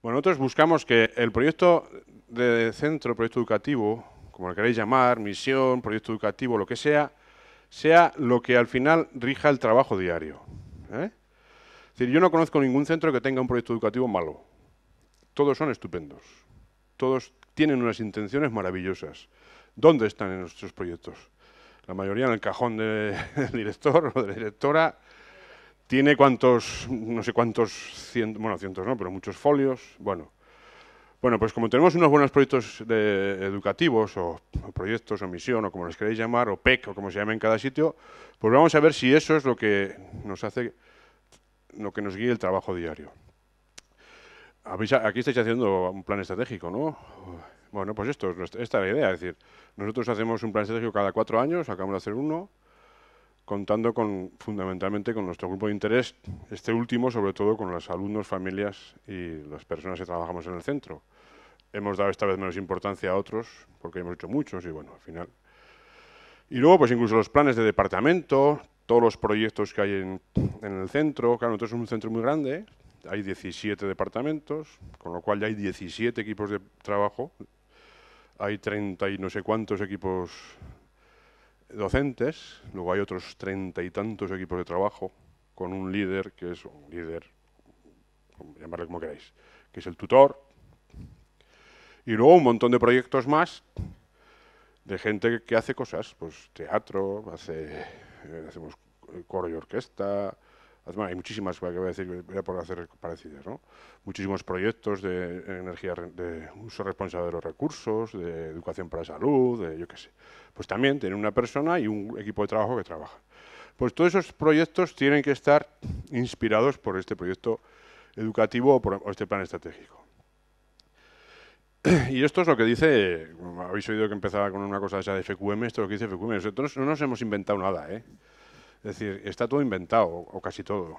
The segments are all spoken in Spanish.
Bueno, nosotros buscamos que el proyecto de centro, proyecto educativo, como lo queréis llamar, misión, proyecto educativo, lo que sea, sea lo que al final rija el trabajo diario. ¿eh? Es decir, yo no conozco ningún centro que tenga un proyecto educativo malo. Todos son estupendos. Todos tienen unas intenciones maravillosas. ¿Dónde están en nuestros proyectos? La mayoría en el cajón del director o de la directora, tiene cuantos, no sé cuántos, bueno, cientos no, pero muchos folios. Bueno, bueno, pues como tenemos unos buenos proyectos educativos, o, proyectos, o misión, o como les queréis llamar, o PEC, o como se llame en cada sitio, pues vamos a ver si eso es lo que nos hace, lo que nos guía el trabajo diario. aquí estáis haciendo un plan estratégico, ¿no? Bueno, pues esto, esta es la idea, es decir, nosotros hacemos un plan estratégico cada cuatro años, acabamos de hacer uno, contando con, fundamentalmente con nuestro grupo de interés, este último sobre todo con los alumnos, familias y las personas que trabajamos en el centro. Hemos dado esta vez menos importancia a otros, porque hemos hecho muchos y bueno, al final. Y luego, pues incluso los planes de departamento, todos los proyectos que hay en, el centro. Claro, nosotros es un centro muy grande, hay 17 departamentos, con lo cual ya hay 17 equipos de trabajo, hay 30 y no sé cuántos equipos docentes, luego hay otros treinta y tantos equipos de trabajo con un líder que es un líder, llamarle como queráis, que es el tutor, y luego un montón de proyectos más de gente que hace cosas, pues teatro, hace, eh, hacemos eh, coro y orquesta, hay muchísimas, que voy a decir, por hacer parecidas, ¿no? Muchísimos proyectos de energía, de uso responsable de los recursos, de educación para la salud, yo qué sé. Pues también tiene una persona y un equipo de trabajo que trabaja. Pues todos esos proyectos tienen que estar inspirados por este proyecto educativo o por este plan estratégico. Y esto es lo que dice, habéis oído que empezaba con una cosa de esa de FQM, esto es lo que dice FQM. Nosotros no nos hemos inventado nada, ¿eh? Es decir, está todo inventado, o casi todo.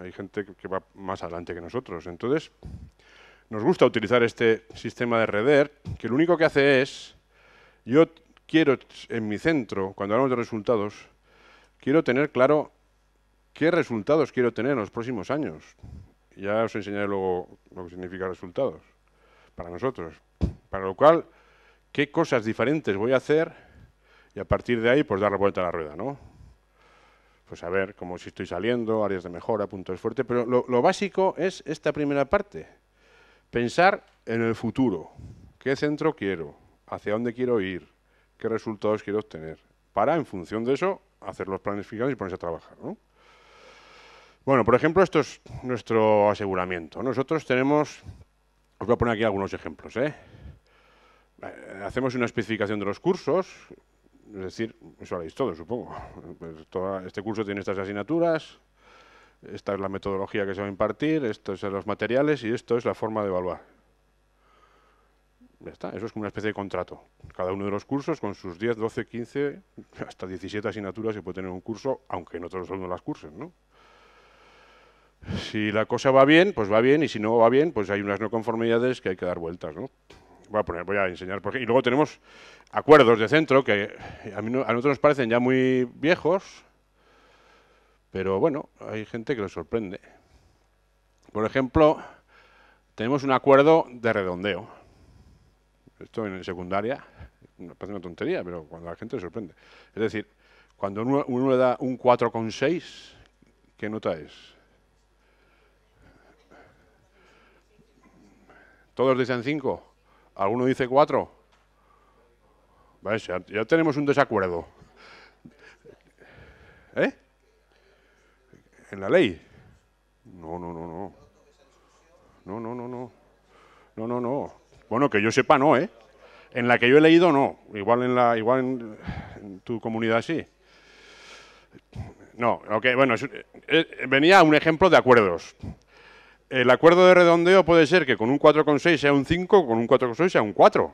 Hay gente que va más adelante que nosotros. Entonces, nos gusta utilizar este sistema de REDER, que lo único que hace es, yo quiero en mi centro, cuando hablamos de resultados, quiero tener claro qué resultados quiero tener en los próximos años. Ya os enseñaré luego lo que significa resultados para nosotros. Para lo cual, qué cosas diferentes voy a hacer y a partir de ahí, pues dar la vuelta a la rueda, ¿no? pues a ver cómo si estoy saliendo, áreas de mejora, puntos fuertes, pero lo, básico es esta primera parte, pensar en el futuro, qué centro quiero, hacia dónde quiero ir, qué resultados quiero obtener, para en función de eso hacer los planes fijados y ponerse a trabajar. Bueno, por ejemplo, esto es nuestro aseguramiento. Nosotros tenemos, os voy a poner aquí algunos ejemplos, ¿eh? Eh, Hacemos una especificación de los cursos, es decir, eso lo todo, supongo. Pues este curso tiene estas asignaturas, esta es la metodología que se va a impartir, estos son los materiales y esto es la forma de evaluar. Ya está, eso es como una especie de contrato. Cada uno de los cursos con sus 10, 12, 15, hasta 17 asignaturas se puede tener un curso, aunque no todos los alumnos las cursen, ¿no? Si la cosa va bien, pues va bien, y si no va bien, pues hay unas no conformidades que hay que dar vueltas, ¿no? voy a enseñar. Porque, y luego tenemos acuerdos de centro que a, a nosotros nos parecen ya muy viejos, pero bueno, hay gente que lo sorprende. Por ejemplo, tenemos un acuerdo de redondeo. Esto en secundaria me parece una tontería, pero cuando la gente le sorprende. Es decir, cuando uno, le da un 4,6, ¿qué nota es? ¿Todos dicen 5? ¿Alguno dice cuatro? Ya, tenemos un desacuerdo. ¿Eh? ¿En la ley? No, no, no, no. No, no, no, no. No, no, no. Bueno, que yo sepa, no, ¿eh? En la que yo he leído, no. Igual en, la, igual en, tu comunidad sí. No, ok, bueno, eh, eh, venía un ejemplo de acuerdos el acuerdo de redondeo puede ser que con un 4,6 sea un 5, con un 4,6 sea un 4.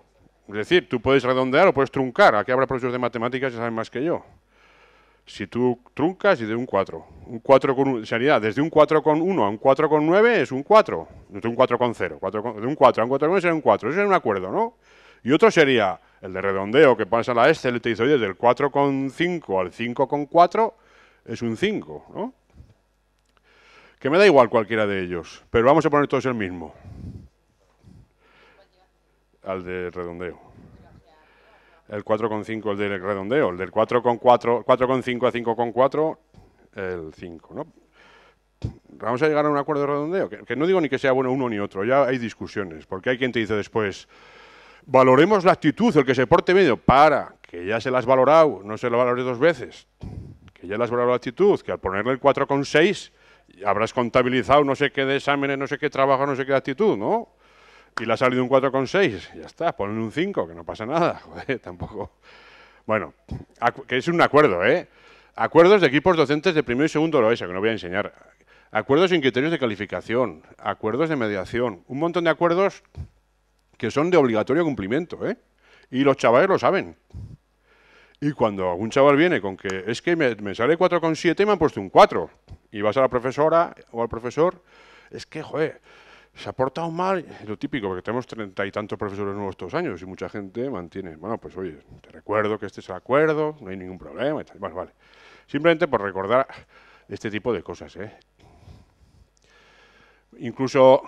Es decir, tú puedes redondear o puedes truncar. Aquí habrá profesores de matemáticas que saben más que yo. Si tú truncas y de un 4, un 4 con, sería desde un 4,1 a un 4,9 es un 4, no un 4,0, de un 4 a un 4,9 es un 4, eso es un acuerdo, ¿no? Y otro sería el de redondeo que pasa a la Excel el te dice, oye, del 4,5 al 5,4 es un 5, ¿no? Que me da igual cualquiera de ellos, pero vamos a poner todos el mismo. Al de redondeo. El 4,5, el del redondeo. El del 4,4, 4,5 a 5,4, el 5, ¿no? Vamos a llegar a un acuerdo de redondeo. Que, no digo ni que sea bueno uno ni otro, ya hay discusiones. Porque hay quien te dice después, valoremos la actitud, el que se porte medio, para, que ya se las has valorado, no se la valore dos veces, que ya las has valorado la actitud, que al ponerle el 4,6 habrás contabilizado no sé qué de exámenes, no sé qué trabajo, no sé qué actitud, ¿no? Y le ha salido un 4,6, ya está, ponle un 5, que no pasa nada, joder, tampoco. Bueno, que es un acuerdo, ¿eh? Acuerdos de equipos docentes de primero y segundo lo es que no voy a enseñar. Acuerdos sin criterios de calificación, acuerdos de mediación, un montón de acuerdos que son de obligatorio cumplimiento, ¿eh? Y los chavales lo saben. Y cuando algún chaval viene con que es que me, me sale 4,7 y me han puesto un 4, y vas a la profesora o al profesor, es que, joder, se ha portado mal, lo típico, porque tenemos treinta y tantos profesores nuevos estos años y mucha gente mantiene, bueno, pues oye, te recuerdo que este es el acuerdo, no hay ningún problema, y tal. vale. Simplemente por recordar este tipo de cosas. ¿eh? Incluso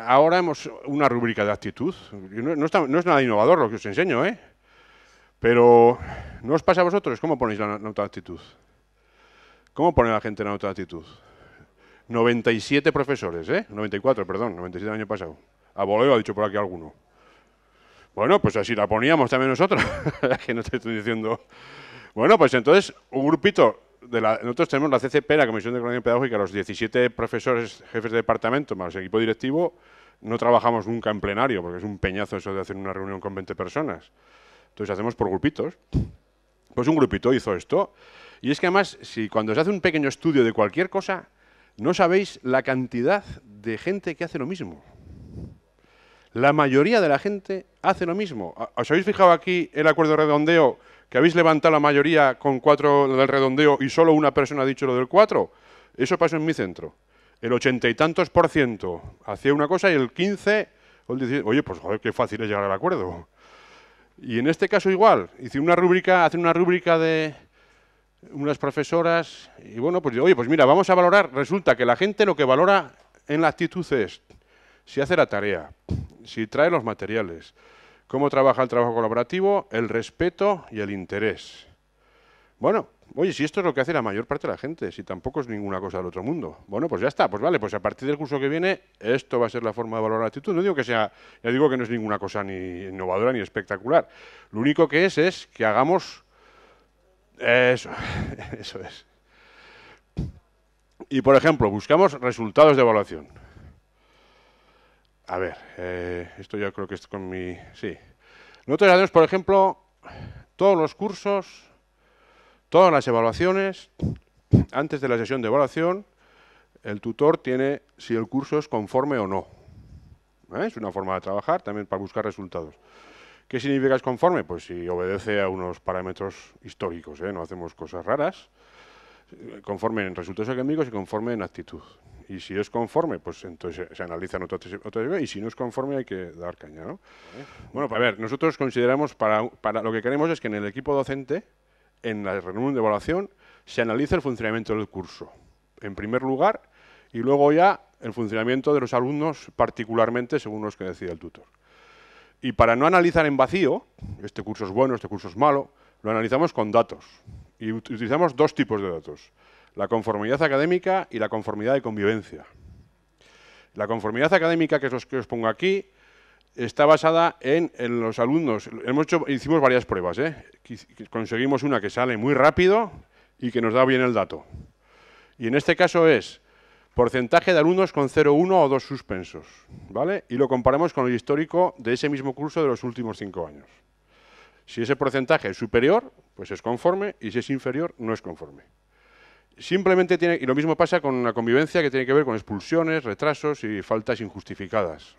ahora hemos una rúbrica de actitud, no, no, es nada innovador lo que os enseño, ¿eh? pero ¿no os pasa a vosotros cómo ponéis la nota de actitud? ¿Cómo pone la gente en otra actitud? 97 profesores, ¿eh? 94, perdón, 97 el año pasado. A Boleo ha dicho por aquí alguno. Bueno, pues así la poníamos también nosotros, que no te estoy diciendo. Bueno, pues entonces, un grupito, de nosotros tenemos la CCP, la Comisión de Economía Pedagógica, los 17 profesores jefes de departamento, más el equipo directivo, no trabajamos nunca en plenario, porque es un peñazo eso de hacer una reunión con 20 personas. Entonces hacemos por grupitos. Pues un grupito hizo esto. Y es que además, si cuando se hace un pequeño estudio de cualquier cosa, no sabéis la cantidad de gente que hace lo mismo. La mayoría de la gente hace lo mismo. ¿Os habéis fijado aquí el acuerdo de redondeo? Que habéis levantado la mayoría con cuatro del redondeo y solo una persona ha dicho lo del cuatro. Eso pasó en mi centro. El ochenta y tantos por ciento hacía una cosa y el quince oye, pues joder, qué fácil es llegar al acuerdo. Y en este caso igual, hice una rúbrica, hacen una rúbrica de, unas profesoras, y bueno, pues oye, pues mira, vamos a valorar, resulta que la gente lo que valora en la actitud es si hace la tarea, si trae los materiales, cómo trabaja el trabajo colaborativo, el respeto y el interés. Bueno, oye, si esto es lo que hace la mayor parte de la gente, si tampoco es ninguna cosa del otro mundo. Bueno, pues ya está, pues vale, pues a partir del curso que viene, esto va a ser la forma de valorar la actitud. No digo que sea, ya digo que no es ninguna cosa ni innovadora ni espectacular. Lo único que es es que hagamos eso, eso es. Y por ejemplo, buscamos resultados de evaluación. A ver, eh, esto ya creo que es con mi... Sí. Nosotros hacemos, por ejemplo, todos los cursos, todas las evaluaciones, antes de la sesión de evaluación, el tutor tiene si el curso es conforme o no. ¿Eh? Es una forma de trabajar también para buscar resultados. ¿Qué significa es conforme? Pues si obedece a unos parámetros históricos, ¿eh? no hacemos cosas raras, conforme en resultados académicos y conforme en actitud. Y si es conforme, pues entonces se analizan otras ideas. y si no es conforme hay que dar caña, ¿no? Bueno, pues a ver, nosotros consideramos, para, para lo que queremos es que en el equipo docente, en la reunión de evaluación, se analice el funcionamiento del curso, en primer lugar, y luego ya el funcionamiento de los alumnos particularmente según los que decide el tutor. Y para no analizar en vacío, este curso es bueno, este curso es malo, lo analizamos con datos. Y utilizamos dos tipos de datos, la conformidad académica y la conformidad de convivencia. La conformidad académica, que es lo que os pongo aquí, está basada en, los alumnos. Hemos hecho, hicimos varias pruebas. ¿eh? Conseguimos una que sale muy rápido y que nos da bien el dato. Y en este caso es porcentaje de alumnos con 0,1 o 2 suspensos, ¿vale? Y lo comparamos con el histórico de ese mismo curso de los últimos 5 años. Si ese porcentaje es superior, pues es conforme, y si es inferior, no es conforme. Simplemente tiene, y lo mismo pasa con la convivencia que tiene que ver con expulsiones, retrasos y faltas injustificadas.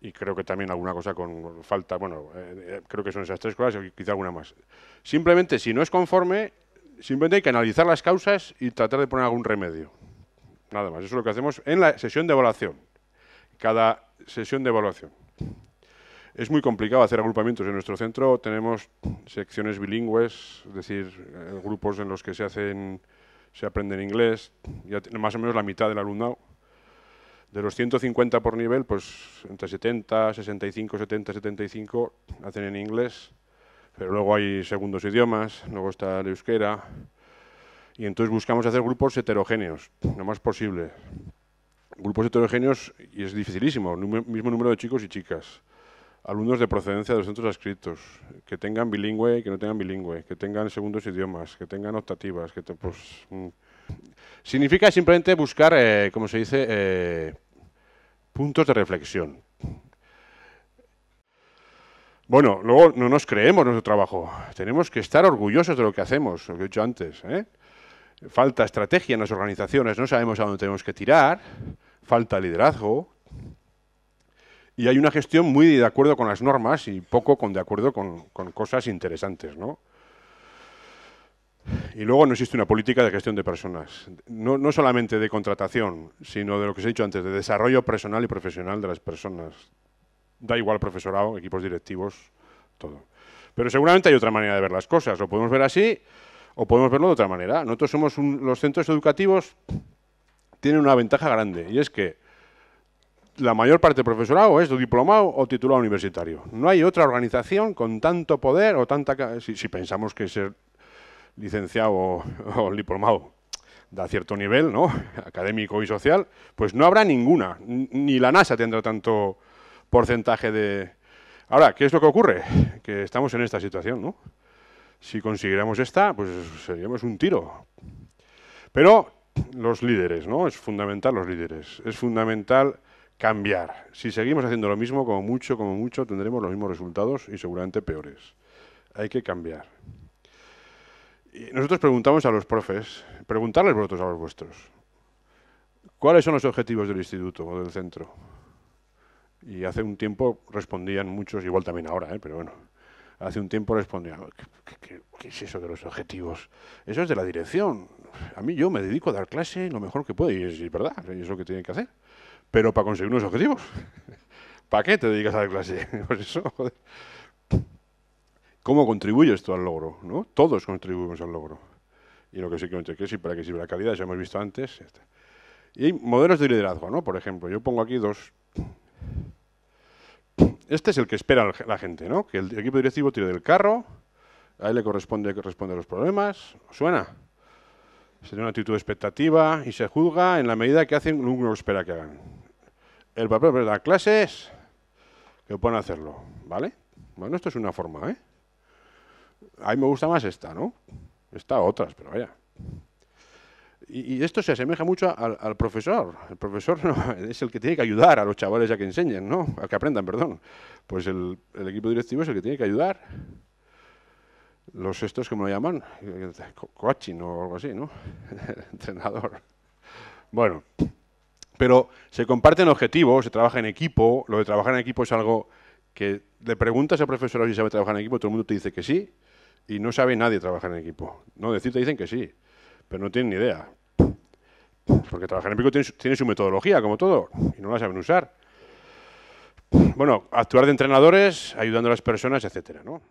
Y creo que también alguna cosa con falta, bueno, eh, eh, creo que son esas tres cosas, y quizá alguna más. Simplemente, si no es conforme, Simplemente hay que analizar las causas y tratar de poner algún remedio. Nada más, eso es lo que hacemos en la sesión de evaluación. Cada sesión de evaluación. Es muy complicado hacer agrupamientos. En nuestro centro tenemos secciones bilingües, es decir, eh, grupos en los que se hacen, se aprende en inglés, ya tiene más o menos la mitad del alumnado. De los 150 por nivel, pues entre 70, 65, 70, 75 hacen en inglés pero luego hay segundos idiomas, luego está el euskera, y entonces buscamos hacer grupos heterogéneos, lo más posible. Grupos heterogéneos, y es dificilísimo, mismo número de chicos y chicas. Alumnos de procedencia de los centros adscritos, que tengan bilingüe y que no tengan bilingüe, que tengan segundos idiomas, que tengan optativas, que pues, mm. Significa simplemente buscar, eh, como se dice, eh, puntos de reflexión. Bueno, luego no nos creemos nuestro trabajo. Tenemos que estar orgullosos de lo que hacemos, lo que he dicho antes. ¿eh? Falta estrategia en las organizaciones, no sabemos a dónde tenemos que tirar, falta liderazgo. Y hay una gestión muy de acuerdo con las normas y poco con de acuerdo con, cosas interesantes, ¿no? Y luego no existe una política de gestión de personas, no, no solamente de contratación, sino de lo que se he dicho antes, de desarrollo personal y profesional de las personas, Da igual profesorado, equipos directivos, todo. Pero seguramente hay otra manera de ver las cosas. Lo podemos ver así o podemos verlo de otra manera. Nosotros somos los centros educativos tienen una ventaja grande y es que la mayor parte del profesorado es diplomado o titulado universitario. No hay otra organización con tanto poder o tanta... Si, pensamos que ser licenciado o, o, diplomado da cierto nivel, ¿no? Académico y social, pues no habrá ninguna. Ni la NASA tendrá tanto porcentaje de... Ahora, ¿qué es lo que ocurre? Que estamos en esta situación, ¿no? Si consiguiéramos esta, pues seríamos un tiro. Pero los líderes, ¿no? Es fundamental los líderes. Es fundamental cambiar. Si seguimos haciendo lo mismo, como mucho, como mucho, tendremos los mismos resultados y seguramente peores. Hay que cambiar. Y nosotros preguntamos a los profes, preguntarles vosotros a los vuestros, ¿cuáles son los objetivos del instituto o del centro? Y hace un tiempo respondían muchos, igual también ahora, ¿eh? pero bueno, hace un tiempo respondían, ¿qué, es eso de los objetivos? Eso es de la dirección. A mí yo me dedico a dar clase lo mejor que puedo, y es, verdad, es lo que tienen que hacer. Pero para conseguir unos objetivos, ¿para qué te dedicas a dar clase? Pues eso, ¿Cómo contribuyes tú al logro? ¿no? Todos contribuimos al logro. Y lo que sí que es para qué sirve la calidad, ya hemos visto antes. Y hay modelos de liderazgo, ¿no? Por ejemplo, yo pongo aquí dos, este es el que espera la gente, ¿no? Que el equipo directivo tire del carro, a él le corresponde responder los problemas, suena. Se una actitud de expectativa y se juzga en la medida que hacen lo que uno espera que hagan. El papel de las clases que puedan hacerlo, ¿vale? Bueno, esto es una forma, ¿eh? A mí me gusta más esta, ¿no? Esta otras, pero vaya. Y, esto se asemeja mucho al, profesor. El profesor es el que tiene que ayudar a los chavales a que enseñen, ¿no? A que aprendan, perdón. Pues el, equipo directivo es el que tiene que ayudar. Los estos, como lo llaman, coaching o algo así, ¿no? Entrenador. Bueno, pero se comparten objetivos, se trabaja en equipo. Lo de trabajar en equipo es algo que le preguntas al profesor si sabe trabajar en equipo, todo el mundo te dice que sí, y no sabe nadie trabajar en equipo. No, decir te dicen que sí pero no tienen ni idea. Porque trabajar en pico tiene, tiene su metodología, como todo, y no la saben usar. Bueno, actuar de entrenadores, ayudando a las personas, etcétera, ¿no?